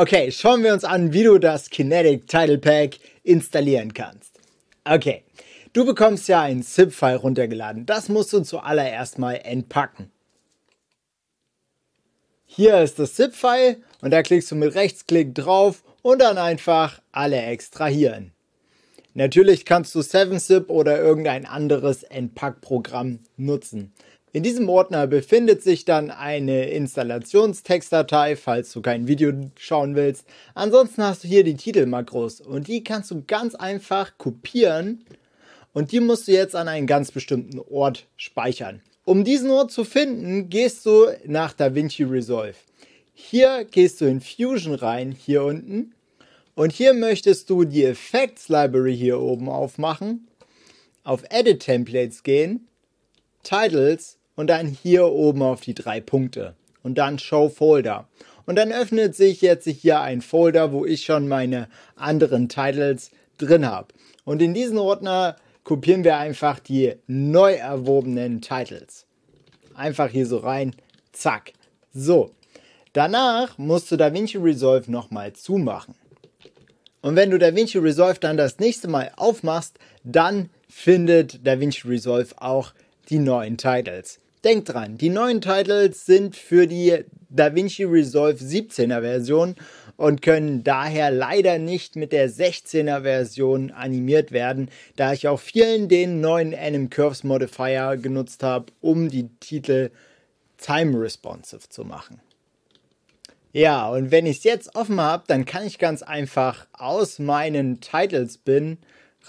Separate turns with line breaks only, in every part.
Okay, schauen wir uns an, wie du das Kinetic Title Pack installieren kannst. Okay, du bekommst ja ein ZIP-File runtergeladen. Das musst du zuallererst mal entpacken. Hier ist das ZIP-File und da klickst du mit Rechtsklick drauf und dann einfach alle extrahieren. Natürlich kannst du 7-Zip oder irgendein anderes Entpackprogramm nutzen. In diesem Ordner befindet sich dann eine Installationstextdatei, falls du kein Video schauen willst. Ansonsten hast du hier die Titelmakros und die kannst du ganz einfach kopieren und die musst du jetzt an einen ganz bestimmten Ort speichern. Um diesen Ort zu finden, gehst du nach DaVinci Resolve. Hier gehst du in Fusion rein, hier unten. Und hier möchtest du die Effects Library hier oben aufmachen, auf Edit Templates gehen Titles und dann hier oben auf die drei Punkte und dann Show Folder. Und dann öffnet sich jetzt hier ein Folder, wo ich schon meine anderen Titles drin habe. Und in diesen Ordner kopieren wir einfach die neu erworbenen Titles. Einfach hier so rein, zack. So, danach musst du DaVinci Resolve nochmal zumachen. Und wenn du DaVinci Resolve dann das nächste Mal aufmachst, dann findet DaVinci Resolve auch die neuen Titles. Denkt dran, die neuen Titles sind für die DaVinci Resolve 17er Version und können daher leider nicht mit der 16er Version animiert werden, da ich auch vielen den neuen Anim Curves Modifier genutzt habe, um die Titel time responsive zu machen. Ja, und wenn ich es jetzt offen habe, dann kann ich ganz einfach aus meinen Titles bin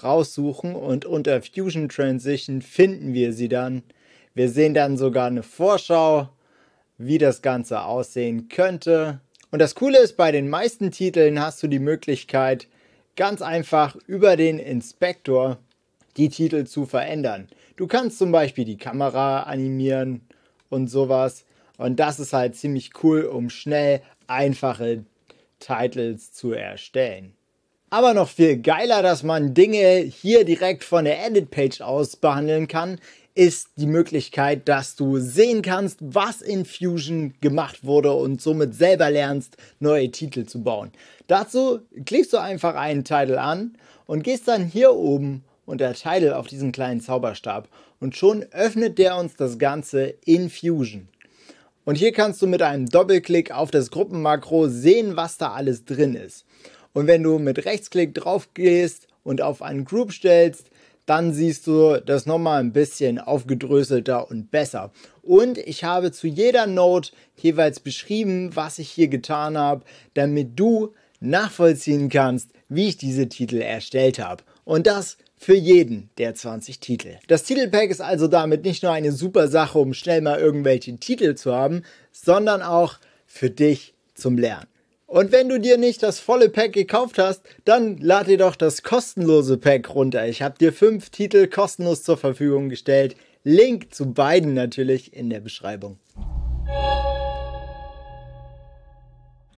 raussuchen und unter Fusion Transition finden wir sie dann wir sehen dann sogar eine Vorschau, wie das Ganze aussehen könnte. Und das Coole ist, bei den meisten Titeln hast du die Möglichkeit, ganz einfach über den Inspektor die Titel zu verändern. Du kannst zum Beispiel die Kamera animieren und sowas. Und das ist halt ziemlich cool, um schnell einfache Titles zu erstellen. Aber noch viel geiler, dass man Dinge hier direkt von der Edit-Page aus behandeln kann, ist die Möglichkeit, dass du sehen kannst, was in Fusion gemacht wurde und somit selber lernst, neue Titel zu bauen. Dazu klickst du einfach einen Titel an und gehst dann hier oben unter Titel auf diesen kleinen Zauberstab und schon öffnet der uns das Ganze in Fusion. Und hier kannst du mit einem Doppelklick auf das Gruppenmakro sehen, was da alles drin ist. Und wenn du mit Rechtsklick drauf gehst und auf einen Group stellst, dann siehst du das nochmal ein bisschen aufgedröselter und besser. Und ich habe zu jeder Note jeweils beschrieben, was ich hier getan habe, damit du nachvollziehen kannst, wie ich diese Titel erstellt habe. Und das für jeden der 20 Titel. Das Titelpack ist also damit nicht nur eine super Sache, um schnell mal irgendwelche Titel zu haben, sondern auch für dich zum Lernen. Und wenn du dir nicht das volle Pack gekauft hast, dann lad dir doch das kostenlose Pack runter. Ich habe dir fünf Titel kostenlos zur Verfügung gestellt. Link zu beiden natürlich in der Beschreibung.